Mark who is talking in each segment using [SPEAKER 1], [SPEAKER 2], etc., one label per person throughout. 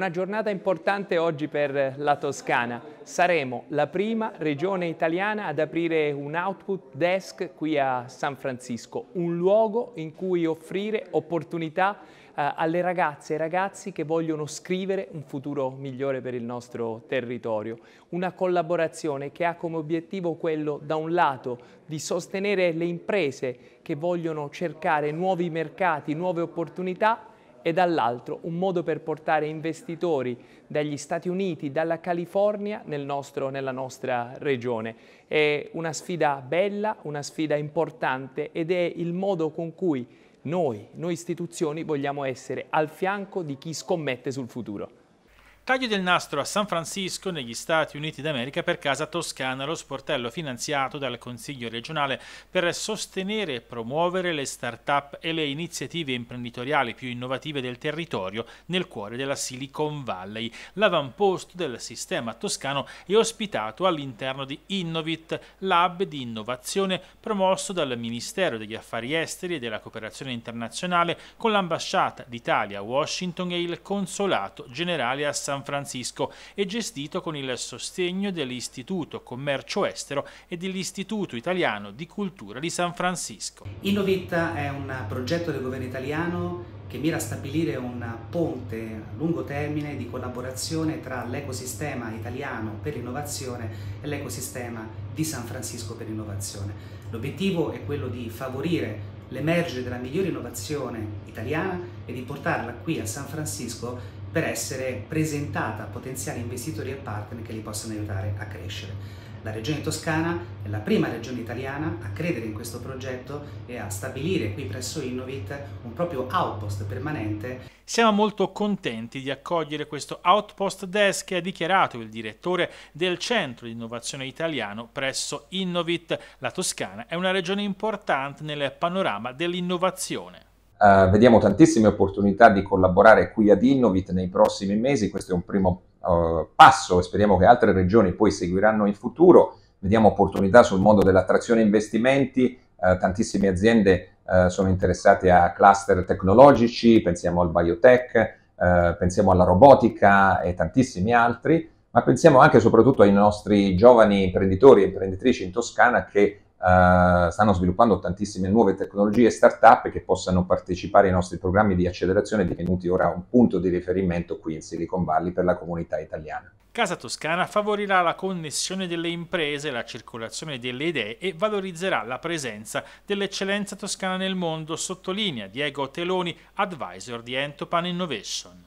[SPEAKER 1] una giornata importante oggi per la Toscana. Saremo la prima regione italiana ad aprire un output desk qui a San Francisco, un luogo in cui offrire opportunità eh, alle ragazze e ragazzi che vogliono scrivere un futuro migliore per il nostro territorio. Una collaborazione che ha come obiettivo quello, da un lato, di sostenere le imprese che vogliono cercare nuovi mercati, nuove opportunità e dall'altro un modo per portare investitori dagli Stati Uniti, dalla California nel nostro, nella nostra regione. È una sfida bella, una sfida importante ed è il modo con cui noi, noi istituzioni, vogliamo essere al fianco di chi scommette sul futuro.
[SPEAKER 2] Taglio del nastro a San Francisco negli Stati Uniti d'America per Casa Toscana, lo sportello finanziato dal Consiglio regionale per sostenere e promuovere le start-up e le iniziative imprenditoriali più innovative del territorio nel cuore della Silicon Valley. L'avamposto del sistema toscano è ospitato all'interno di Innovit, lab di innovazione promosso dal Ministero degli Affari Esteri e della Cooperazione Internazionale con l'Ambasciata d'Italia a Washington e il Consolato Generale a San San Francisco e gestito con il sostegno dell'Istituto Commercio Estero e dell'Istituto Italiano di Cultura di San
[SPEAKER 3] Francisco. Innovit è un progetto del governo italiano che mira a stabilire un ponte a lungo termine di collaborazione tra l'ecosistema italiano per l'innovazione e l'ecosistema di San Francisco per l'innovazione. L'obiettivo è quello di favorire l'emergere della migliore innovazione italiana e di portarla qui a San Francisco per essere presentata a potenziali investitori e partner che li possano aiutare a crescere. La Regione Toscana è la prima regione italiana a credere in questo progetto e a stabilire qui presso Innovit un proprio outpost permanente.
[SPEAKER 2] Siamo molto contenti di accogliere questo outpost desk che ha dichiarato il direttore del Centro di Innovazione Italiano presso Innovit. La Toscana è una regione importante nel panorama dell'innovazione.
[SPEAKER 4] Uh, vediamo tantissime opportunità di collaborare qui ad Innovit nei prossimi mesi, questo è un primo uh, passo e speriamo che altre regioni poi seguiranno in futuro. Vediamo opportunità sul mondo dell'attrazione investimenti, uh, tantissime aziende sono interessate a cluster tecnologici, pensiamo al biotech, pensiamo alla robotica e tantissimi altri, ma pensiamo anche e soprattutto ai nostri giovani imprenditori e imprenditrici in Toscana che eh, stanno sviluppando tantissime nuove tecnologie e start-up che possano partecipare ai nostri programmi di accelerazione divenuti ora un punto di riferimento qui in Silicon Valley per la comunità italiana.
[SPEAKER 2] Casa Toscana favorirà la connessione delle imprese, la circolazione delle idee e valorizzerà la presenza dell'eccellenza toscana nel mondo, sottolinea Diego Teloni, advisor di Entopan Innovation.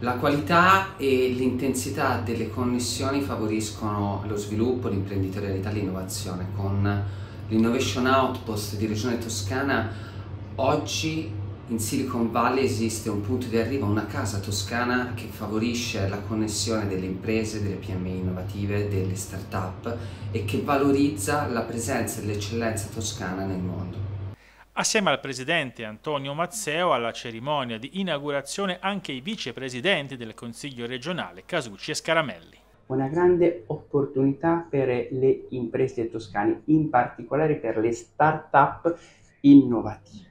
[SPEAKER 2] La qualità e l'intensità delle connessioni favoriscono lo sviluppo, l'imprenditorialità e l'innovazione con L'innovation outpost di Regione Toscana oggi in Silicon Valley esiste un punto di arrivo, una casa toscana che favorisce la connessione delle imprese, delle PMI innovative, delle start-up e che valorizza la presenza e l'eccellenza toscana nel mondo. Assieme al presidente Antonio Mazzeo alla cerimonia di inaugurazione anche i vicepresidenti del Consiglio regionale Casucci e Scaramelli
[SPEAKER 1] una grande opportunità per le imprese toscane, in particolare per le start-up innovative.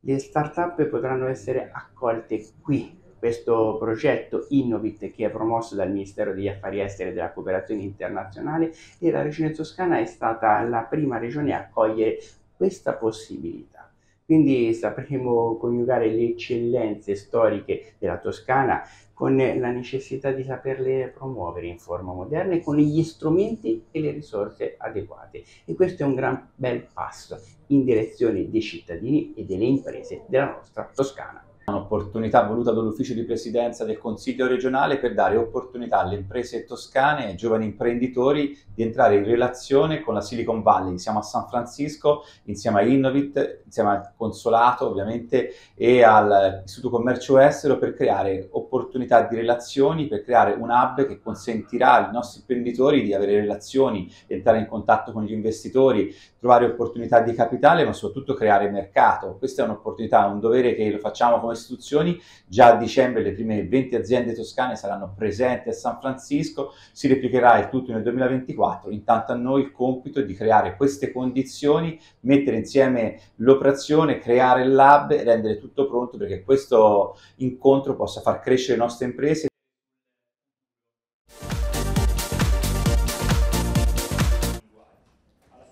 [SPEAKER 1] Le start-up potranno essere accolte qui. Questo progetto Innovit, che è promosso dal Ministero degli Affari Esteri e della Cooperazione Internazionale, e la Regione Toscana è stata la prima regione a cogliere questa possibilità. Quindi sapremo coniugare le eccellenze storiche della Toscana con la necessità di saperle promuovere in forma moderna e con gli strumenti e le risorse adeguate. E questo è un gran bel passo in direzione dei cittadini e delle imprese della nostra Toscana. Un'opportunità voluta dall'ufficio di presidenza del Consiglio regionale per dare opportunità alle imprese toscane e ai giovani imprenditori di entrare in relazione con la Silicon Valley. Siamo a San Francisco insieme a Innovit, insieme al Consolato ovviamente e all'Istituto Commercio Estero per creare opportunità di relazioni, per creare un hub che consentirà ai nostri imprenditori di avere relazioni, di entrare in contatto con gli investitori, trovare opportunità di capitale ma soprattutto creare mercato. Questa è un'opportunità, un dovere che lo facciamo come istituzioni, già a dicembre le prime 20 aziende toscane saranno presenti a San Francisco, si replicherà il tutto nel 2024, intanto a noi il compito è di creare queste condizioni, mettere insieme l'operazione, creare il lab e rendere tutto pronto perché questo incontro possa far crescere le nostre imprese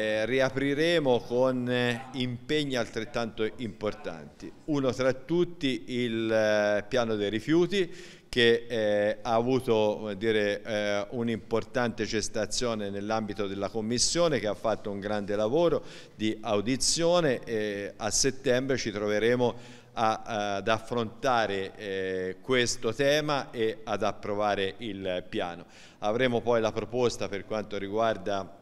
[SPEAKER 5] Eh, riapriremo con eh, impegni altrettanto importanti. Uno tra tutti il eh, piano dei rifiuti che eh, ha avuto dire, eh, un'importante gestazione nell'ambito della Commissione che ha fatto un grande lavoro di audizione e a settembre ci troveremo a, eh, ad affrontare eh, questo tema e ad approvare il piano. Avremo poi la proposta per quanto riguarda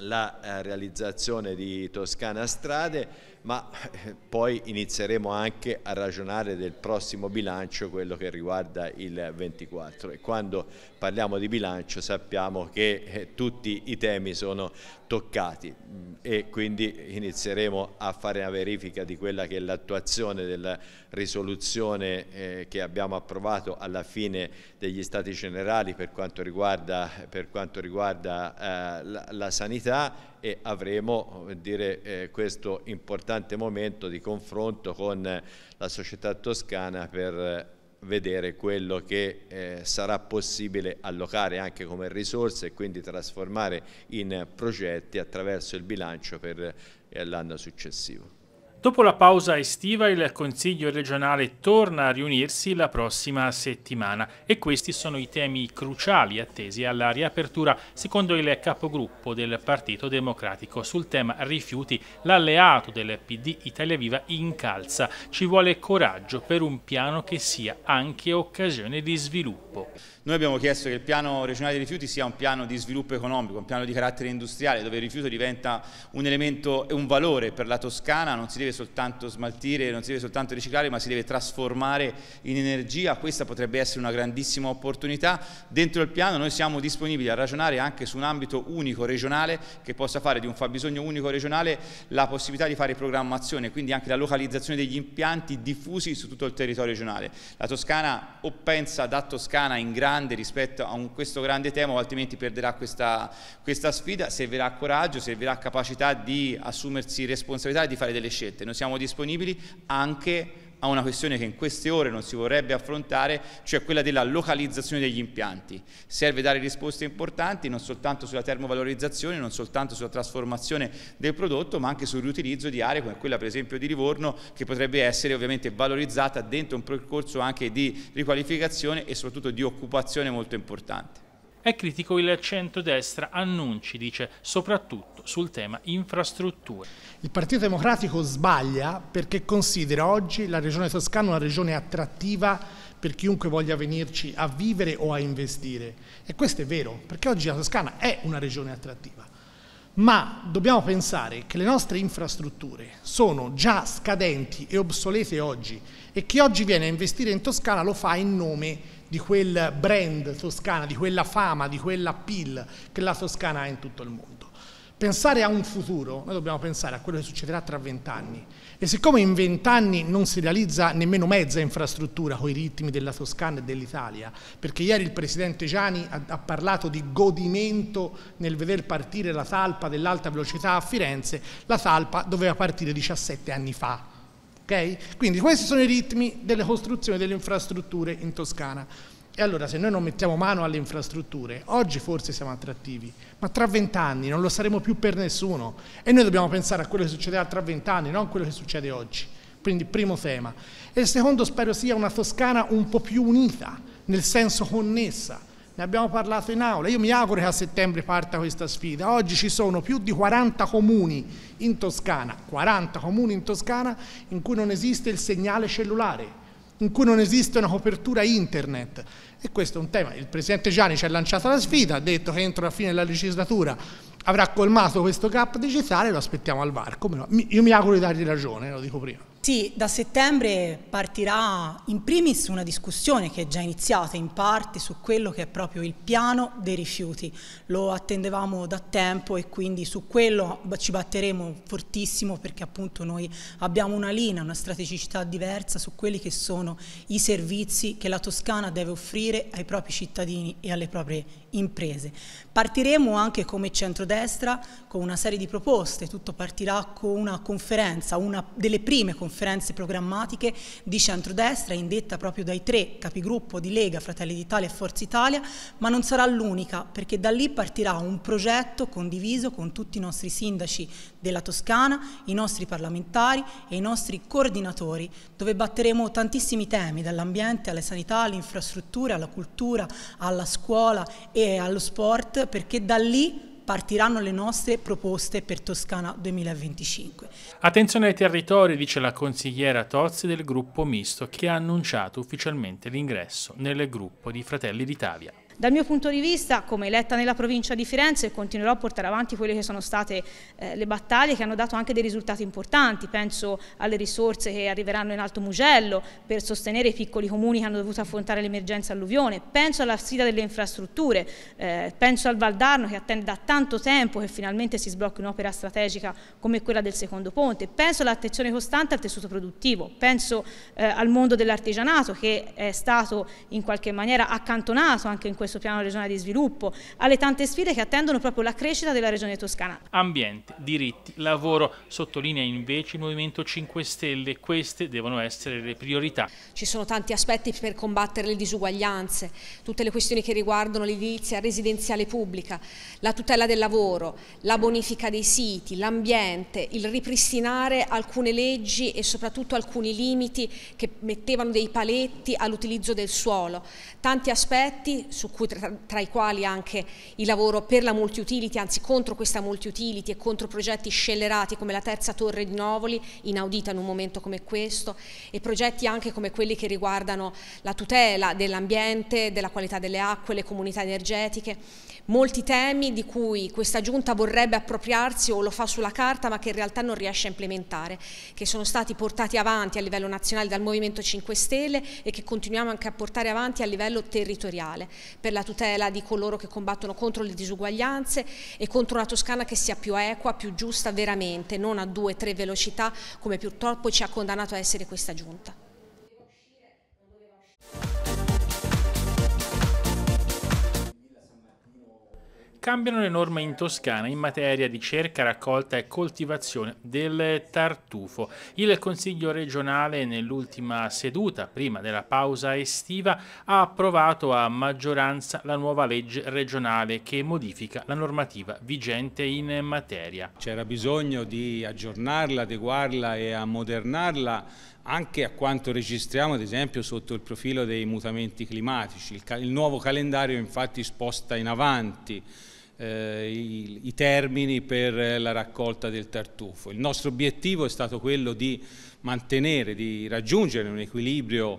[SPEAKER 5] la eh, realizzazione di Toscana Strade ma eh, poi inizieremo anche a ragionare del prossimo bilancio, quello che riguarda il 24 e quando parliamo di bilancio sappiamo che eh, tutti i temi sono toccati e quindi inizieremo a fare una verifica di quella che è l'attuazione della risoluzione che abbiamo approvato alla fine degli Stati Generali per quanto riguarda, per quanto riguarda la sanità comunità e avremo eh, dire, eh, questo importante momento di confronto con eh, la società toscana per eh, vedere quello che eh, sarà possibile allocare anche come risorse e quindi trasformare in progetti attraverso il bilancio per eh, l'anno successivo.
[SPEAKER 2] Dopo la pausa estiva il Consiglio regionale torna a riunirsi la prossima settimana e questi sono i temi cruciali attesi alla riapertura secondo il capogruppo del Partito Democratico. Sul tema rifiuti l'alleato del PD Italia Viva incalza. Ci vuole coraggio per un piano che sia anche occasione di sviluppo. Noi abbiamo chiesto che il piano regionale dei rifiuti sia un
[SPEAKER 1] piano di sviluppo economico, un piano di carattere industriale dove il rifiuto diventa un elemento e un valore per la Toscana, non si deve deve soltanto smaltire, non si deve soltanto riciclare, ma si deve trasformare in energia. Questa potrebbe essere una grandissima opportunità. Dentro il piano noi siamo disponibili a ragionare anche su un ambito unico regionale che possa fare di un fabbisogno unico regionale la possibilità di fare programmazione, quindi anche la localizzazione degli impianti diffusi su tutto il territorio regionale. La Toscana o pensa da Toscana in grande rispetto a un, questo grande tema o altrimenti perderà questa, questa sfida, servirà coraggio, servirà capacità di assumersi responsabilità e di fare delle scelte scelte, noi siamo disponibili anche a una questione che in queste ore non si vorrebbe affrontare, cioè quella della localizzazione degli impianti. Serve dare risposte importanti non soltanto sulla termovalorizzazione, non soltanto sulla trasformazione del prodotto, ma anche sul riutilizzo di aree come quella per esempio di Livorno, che potrebbe essere ovviamente valorizzata dentro un percorso anche di riqualificazione e soprattutto di occupazione molto importante.
[SPEAKER 2] È critico il centrodestra annunci, dice, soprattutto sul tema infrastrutture.
[SPEAKER 3] Il Partito Democratico sbaglia perché considera oggi la regione toscana una regione attrattiva per chiunque voglia venirci a vivere o a investire. E questo è vero, perché oggi la Toscana è una regione attrattiva ma dobbiamo pensare che le nostre infrastrutture sono già scadenti e obsolete oggi e chi oggi viene a investire in Toscana lo fa in nome di quel brand Toscana, di quella fama, di quella pill che la Toscana ha in tutto il mondo pensare a un futuro, noi dobbiamo pensare a quello che succederà tra vent'anni. E siccome in vent'anni non si realizza nemmeno mezza infrastruttura con i ritmi della Toscana e dell'Italia, perché ieri il presidente Gianni ha, ha, parlato di godimento nel veder partire la talpa dell'alta velocità a Firenze, la talpa doveva partire 17 anni fa. Okay? Quindi questi sono i ritmi delle costruzioni delle infrastrutture in Toscana. E allora se noi non mettiamo mano alle infrastrutture, oggi forse siamo attrattivi, ma tra vent'anni non lo saremo più per nessuno. E noi dobbiamo pensare a quello che succederà tra vent'anni, non a quello che succede oggi. Quindi primo tema. E il secondo spero sia una Toscana un po' più unita, nel senso connessa. Ne abbiamo parlato in aula. Io mi auguro che a settembre parta questa sfida. Oggi ci sono più di 40 comuni in Toscana, 40 comuni in Toscana in cui non esiste il segnale cellulare in cui non esiste una copertura internet. E questo è un tema. Il Presidente Gianni ci ha lanciato la sfida, ha detto che entro la fine della legislatura avrà colmato questo gap digitale, lo aspettiamo al VAR.
[SPEAKER 6] Io mi auguro di dargli ragione, lo dico prima. Sì, da settembre partirà in primis una discussione che è già iniziata in parte su quello che è proprio il piano dei rifiuti. Lo attendevamo da tempo e quindi su quello ci batteremo fortissimo perché appunto noi abbiamo una linea, una strategicità diversa su quelli che sono i servizi che la Toscana deve offrire ai propri cittadini e alle proprie imprese. Partiremo anche come centrodestra con una serie di proposte, tutto partirà con una conferenza, una delle prime conferenze conferenze programmatiche di centrodestra indetta proprio dai tre capigruppo di Lega, Fratelli d'Italia e Forza Italia, ma non sarà l'unica perché da lì partirà un progetto condiviso con tutti i nostri sindaci della Toscana, i nostri parlamentari e i nostri coordinatori, dove batteremo tantissimi temi dall'ambiente alla sanità, all'infrastruttura, alla cultura, alla scuola e allo sport perché da lì partiranno le nostre proposte per Toscana 2025.
[SPEAKER 2] Attenzione ai territori, dice la consigliera Tozzi del gruppo misto che ha annunciato ufficialmente l'ingresso nel gruppo di Fratelli d'Italia.
[SPEAKER 7] Dal mio punto di vista, come eletta nella provincia di Firenze, continuerò a portare avanti quelle che sono state eh, le battaglie che hanno dato anche dei risultati importanti, penso alle risorse che arriveranno in Alto Mugello per sostenere i piccoli comuni che hanno dovuto affrontare l'emergenza alluvione, penso alla sfida delle infrastrutture, eh, penso al Valdarno che attende da tanto tempo che finalmente si sblocchi un'opera strategica come quella del secondo ponte, penso all'attenzione costante al tessuto produttivo, penso eh, al mondo dell'artigianato che è stato in qualche maniera accantonato anche in questo questo piano regionale di sviluppo, alle tante sfide che attendono proprio la crescita della regione toscana.
[SPEAKER 2] Ambiente, diritti, lavoro, sottolinea invece il Movimento 5 Stelle, queste devono essere le priorità.
[SPEAKER 7] Ci sono tanti aspetti per combattere le disuguaglianze, tutte le questioni che riguardano l'edilizia residenziale pubblica, la tutela del lavoro, la bonifica dei siti, l'ambiente, il ripristinare alcune leggi e soprattutto alcuni limiti che mettevano dei paletti all'utilizzo del suolo. Tanti aspetti su cui, tra, tra, i quali anche il lavoro per la multi-utility, anzi contro questa multi-utility e contro progetti scellerati come la terza torre di Novoli, inaudita in un momento come questo, e progetti anche come quelli che riguardano la tutela dell'ambiente, della qualità delle acque, le comunità energetiche, molti temi di cui questa giunta vorrebbe appropriarsi o lo fa sulla carta ma che in realtà non riesce a implementare, che sono stati portati avanti a livello nazionale dal Movimento 5 Stelle e che continuiamo anche a portare avanti a livello territoriale per la tutela di coloro che combattono contro le disuguaglianze e contro una Toscana che sia più equa, più giusta veramente, non a due o tre velocità come purtroppo ci ha condannato a essere questa giunta.
[SPEAKER 2] cambiano le norme in Toscana in materia di cerca, raccolta e coltivazione del tartufo. Il Consiglio regionale nell'ultima seduta, prima della pausa estiva, ha approvato a maggioranza la nuova legge regionale che modifica la normativa vigente in materia. C'era bisogno di aggiornarla,
[SPEAKER 4] adeguarla e ammodernarla anche a quanto registriamo ad esempio sotto il profilo dei mutamenti climatici. Il, il nuovo calendario infatti sposta in avanti eh, i, i, termini per la raccolta del tartufo. Il nostro obiettivo è stato quello di mantenere, di raggiungere un equilibrio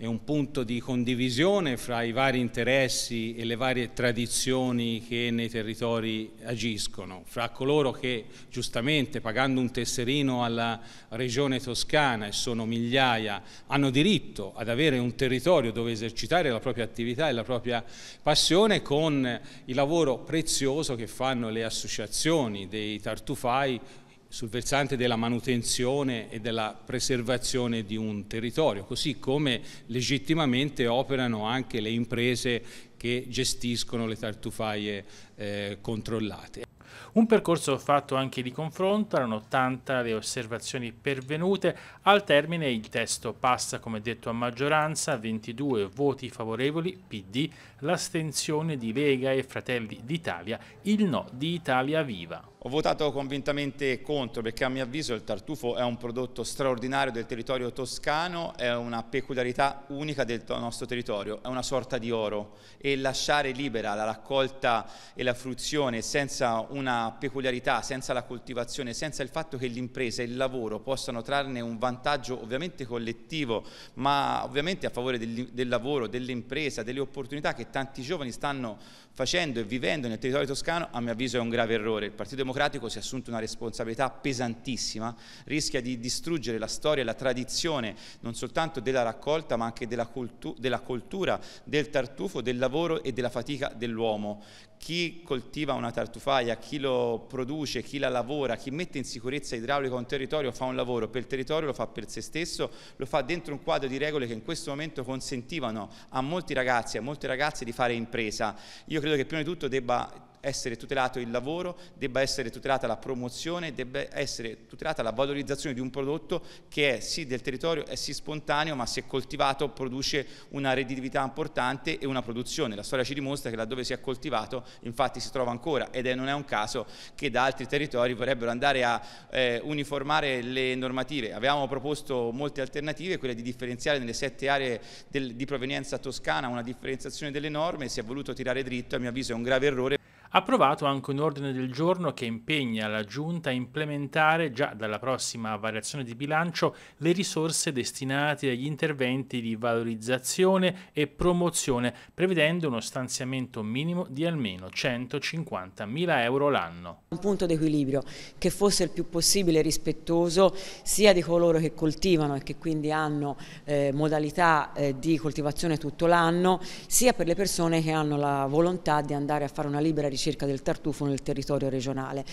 [SPEAKER 4] è un punto di condivisione fra i vari interessi e le varie tradizioni che nei territori agiscono, fra coloro che giustamente pagando un tesserino alla regione toscana e sono migliaia hanno diritto ad avere un territorio dove esercitare la propria attività e la propria passione con il lavoro prezioso che fanno le associazioni dei tartufai sul versante della manutenzione e della preservazione di un territorio, così come legittimamente
[SPEAKER 2] operano anche le imprese che gestiscono le tartufaie eh, controllate. Un percorso fatto anche di confronto, erano 80 le osservazioni pervenute, al termine il testo passa come detto a maggioranza, 22 voti favorevoli, PD, l'astensione di Lega e Fratelli d'Italia, il no di Italia Viva. Ho votato convintamente contro perché a mio avviso il
[SPEAKER 1] tartufo è un prodotto straordinario del territorio toscano, è una peculiarità unica del nostro territorio, è una sorta di oro e lasciare libera la raccolta e la fruizione senza una peculiarità, senza la coltivazione, senza il fatto che l'impresa e il lavoro possano trarne un vantaggio ovviamente collettivo, ma ovviamente a favore del, del lavoro, dell'impresa, delle opportunità che tanti giovani stanno facendo e vivendo nel territorio toscano, a mio avviso è un grave errore. Il Partito Democratico democratico si è assunto una responsabilità pesantissima, rischia di distruggere la storia e la tradizione non soltanto della raccolta ma anche della, cultu- della coltura, del tartufo, del lavoro e della fatica dell'uomo. Chi coltiva una tartufaia, chi lo produce, chi la lavora, chi mette in sicurezza idraulica un territorio fa un lavoro per il territorio, lo fa per se stesso, lo fa dentro un quadro di regole che in questo momento consentivano a molti ragazzi, e a molte ragazze di fare impresa. Io credo che prima di tutto debba essere tutelato il lavoro, debba essere tutelata la promozione, debba essere tutelata la valorizzazione di un prodotto che è sì del territorio, è sì spontaneo, ma se coltivato produce una redditività importante e una produzione. La storia ci dimostra che laddove si è coltivato infatti si trova ancora ed è, non è un caso che da altri territori vorrebbero andare a eh, uniformare le normative. Avevamo proposto molte alternative, quella di differenziare nelle sette aree del, di provenienza toscana una differenziazione delle norme, si è voluto tirare dritto, a mio avviso è un grave errore
[SPEAKER 2] approvato anche un ordine del giorno che impegna la Giunta a implementare già dalla prossima variazione di bilancio le risorse destinate agli interventi di valorizzazione e promozione, prevedendo uno stanziamento minimo di almeno 150.000
[SPEAKER 8] euro l'anno. Un punto d'equilibrio che fosse il più possibile rispettoso sia di coloro che coltivano e che quindi hanno eh, modalità eh, di coltivazione tutto l'anno, sia per le persone che hanno la volontà di andare a fare una libera ricerca ricerca del tartufo nel territorio regionale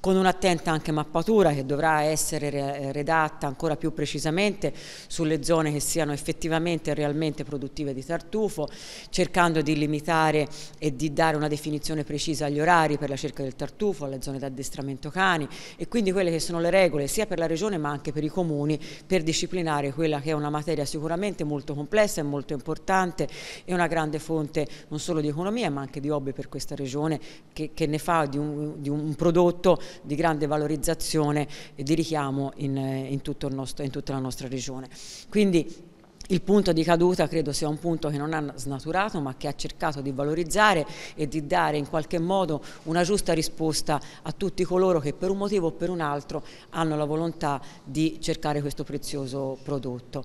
[SPEAKER 8] con un'attenta anche mappatura che dovrà essere redatta ancora più precisamente sulle zone che siano effettivamente e realmente produttive di tartufo, cercando di limitare e di dare una definizione precisa agli orari per la cerca del tartufo, alle zone d'addestramento cani e quindi quelle che sono le regole sia per la regione ma anche per i comuni per disciplinare quella che è una materia sicuramente molto complessa e molto importante e una grande fonte non solo di economia ma anche di hobby per questa regione che, che ne fa di un, di un prodotto di grande valorizzazione e di richiamo in, eh, in, nostro, in tutta la nostra regione. Quindi il punto di caduta credo sia un punto che non ha snaturato ma che ha cercato di valorizzare e di dare in qualche modo una giusta risposta a tutti coloro che per un motivo o per un altro hanno la volontà di cercare questo prezioso prodotto.